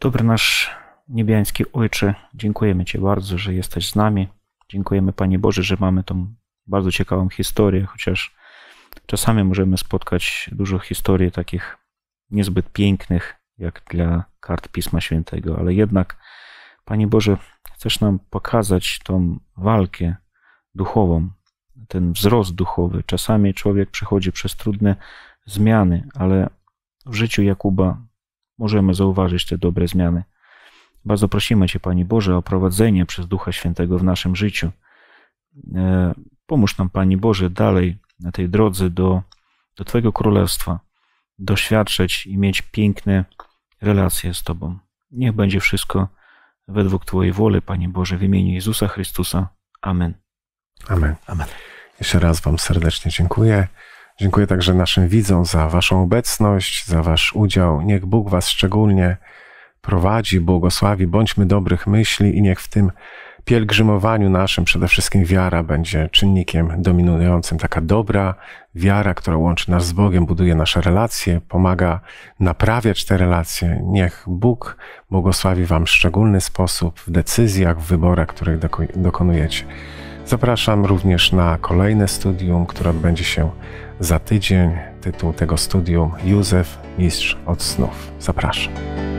Dobry nasz Niebiański Ojcze, dziękujemy Ci bardzo, że jesteś z nami. Dziękujemy Panie Boże, że mamy tą bardzo ciekawą historię, chociaż czasami możemy spotkać dużo historii takich niezbyt pięknych, jak dla kart Pisma Świętego, ale jednak, Panie Boże, chcesz nam pokazać tą walkę duchową, ten wzrost duchowy. Czasami człowiek przechodzi przez trudne zmiany, ale w życiu Jakuba możemy zauważyć te dobre zmiany. Bardzo prosimy Cię, Panie Boże, o prowadzenie przez Ducha Świętego w naszym życiu. E, pomóż nam, Panie Boże, dalej na tej drodze do, do Twojego Królestwa doświadczyć i mieć piękne relacje z Tobą. Niech będzie wszystko według Twojej woli, Panie Boże, w imieniu Jezusa Chrystusa. Amen. Amen. Amen. Jeszcze raz Wam serdecznie dziękuję. Dziękuję także naszym widzom za Waszą obecność, za Wasz udział. Niech Bóg Was szczególnie prowadzi, błogosławi. Bądźmy dobrych myśli i niech w tym pielgrzymowaniu naszym przede wszystkim wiara będzie czynnikiem dominującym. Taka dobra wiara, która łączy nas z Bogiem, buduje nasze relacje, pomaga naprawiać te relacje. Niech Bóg błogosławi Wam w szczególny sposób w decyzjach, w wyborach, których dokonujecie. Zapraszam również na kolejne studium, które odbędzie się za tydzień. Tytuł tego studium Józef, Mistrz od Snów. Zapraszam.